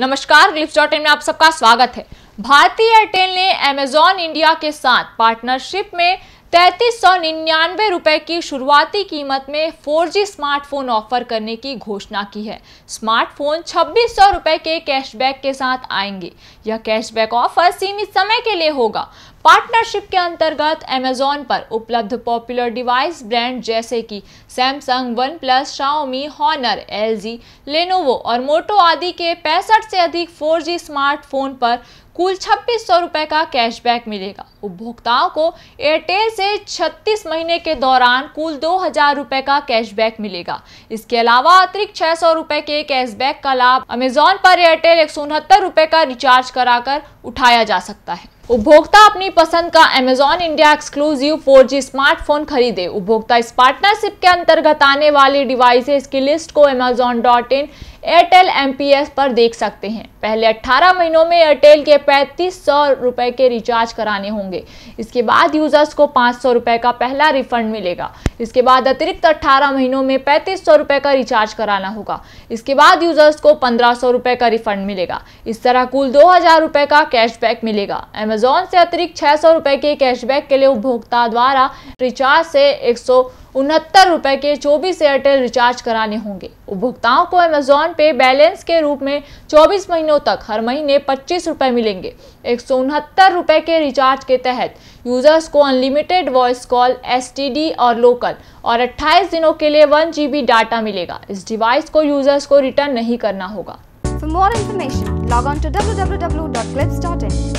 नमस्कार ग्लिप्स डॉट में आप सबका स्वागत है भारतीय एयरटेल ने अमेजॉन इंडिया के साथ पार्टनरशिप में तैतीस सौ निन्यानवे रुपये की शुरुआती कीमत में 4G स्मार्टफोन ऑफर करने की घोषणा की है स्मार्टफोन छब्बीस सौ रुपये के कैशबैक के साथ आएंगे यह कैशबैक ऑफर सीमित समय के लिए होगा पार्टनरशिप के अंतर्गत अमेजोन पर उपलब्ध पॉपुलर डिवाइस ब्रांड जैसे कि Samsung OnePlus Xiaomi Honor L G Lenovo और मोटो आदि के पैंसठ से अधिक जी स्मार्टफोन पर कुल छब्बीस सौ का कैशबैक मिलेगा उपभोक्ताओं को एयरटेल से 36 महीने के दौरान कुल दो हजार का कैशबैक मिलेगा इसके अलावा अतिरिक्त छह सौ रुपये के कैशबैक का लाभ अमेजोन पर एयरटेल एक सौ रुपये का रिचार्ज कराकर उठाया जा सकता है उपभोक्ता अपनी पसंद का Amazon India exclusive 4G smartphone खरीदे उपभोक्ता इस पार्टनरशिप के अंतर्गत आने वाले डिवाइसेस की लिस्ट को Amazon dot in Airtel M पर देख सकते हैं पहले 18 महीनों में एयरटेल के पैंतीस सौ रुपए के रिचार्ज कराने होंगे इसके बाद यूजर्स को पाँच सौ रुपए का पहला रिफंड मिलेगा इसके बाद अतिरिक्त 18 महीनों में पैंतीस सौ रुपए का रिचार्ज कराना होगा इसके बाद यूजर्स को पंद्रह सौ रुपए का रिफंड मिलेगा इस तरह कुल दो हजार रुपए का कैशबैक मिलेगा अमेजोन से अतिरिक्त छह सौ के कैशबैक के लिए उपभोक्ता द्वारा रिचार्ज से एक सौ उनहत्तर रुपए के 24 एयरटेल रिचार्ज कराने होंगे उपभोक्ताओं को अमेजोन पे बैलेंस के रूप में 24 महीनों तक हर महीने पच्चीस रुपए मिलेंगे एक सौ उनहत्तर के रिचार्ज के तहत यूजर्स को अनलिमिटेड वॉइस कॉल एसटीडी और लोकल और 28 दिनों के लिए वन जी डाटा मिलेगा इस डिवाइस को यूजर्स को रिटर्न नहीं करना होगा for more information log on to W